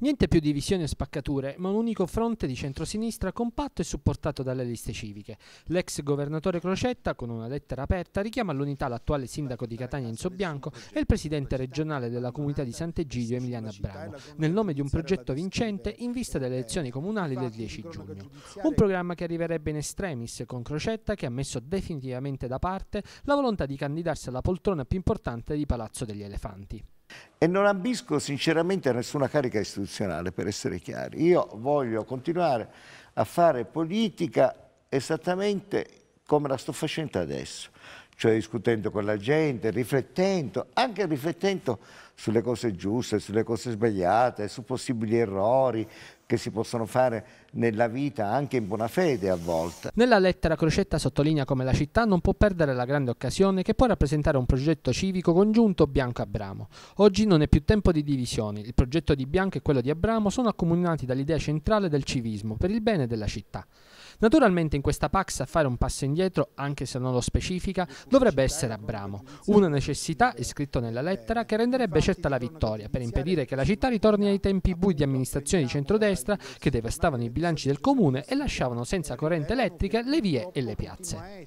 Niente più divisioni e spaccature, ma un unico fronte di centrosinistra compatto e supportato dalle liste civiche. L'ex governatore Crocetta, con una lettera aperta, richiama all'unità l'attuale sindaco di Catania Enzo Bianco e il presidente regionale della comunità di Sant'Egidio Emiliano Abramo, nel nome di un progetto vincente in vista delle elezioni comunali del 10 giugno. Un programma che arriverebbe in estremis con Crocetta che ha messo definitivamente da parte la volontà di candidarsi alla poltrona più importante di Palazzo degli Elefanti e non ambisco sinceramente a nessuna carica istituzionale, per essere chiari. Io voglio continuare a fare politica esattamente come la sto facendo adesso, cioè discutendo con la gente, riflettendo, anche riflettendo sulle cose giuste, sulle cose sbagliate, su possibili errori, che si possono fare nella vita, anche in buona fede a volte. Nella lettera Crocetta sottolinea come la città non può perdere la grande occasione che può rappresentare un progetto civico congiunto Bianco-Abramo. Oggi non è più tempo di divisioni, il progetto di Bianco e quello di Abramo sono accomunati dall'idea centrale del civismo per il bene della città. Naturalmente in questa Pax a fare un passo indietro, anche se non lo specifica, dovrebbe essere Abramo. Una necessità, è scritto nella lettera, che renderebbe certa la vittoria, per impedire che la città ritorni ai tempi bui di amministrazione di centrodestra sinistra che devastavano i bilanci del comune e lasciavano senza corrente elettrica le vie e le piazze.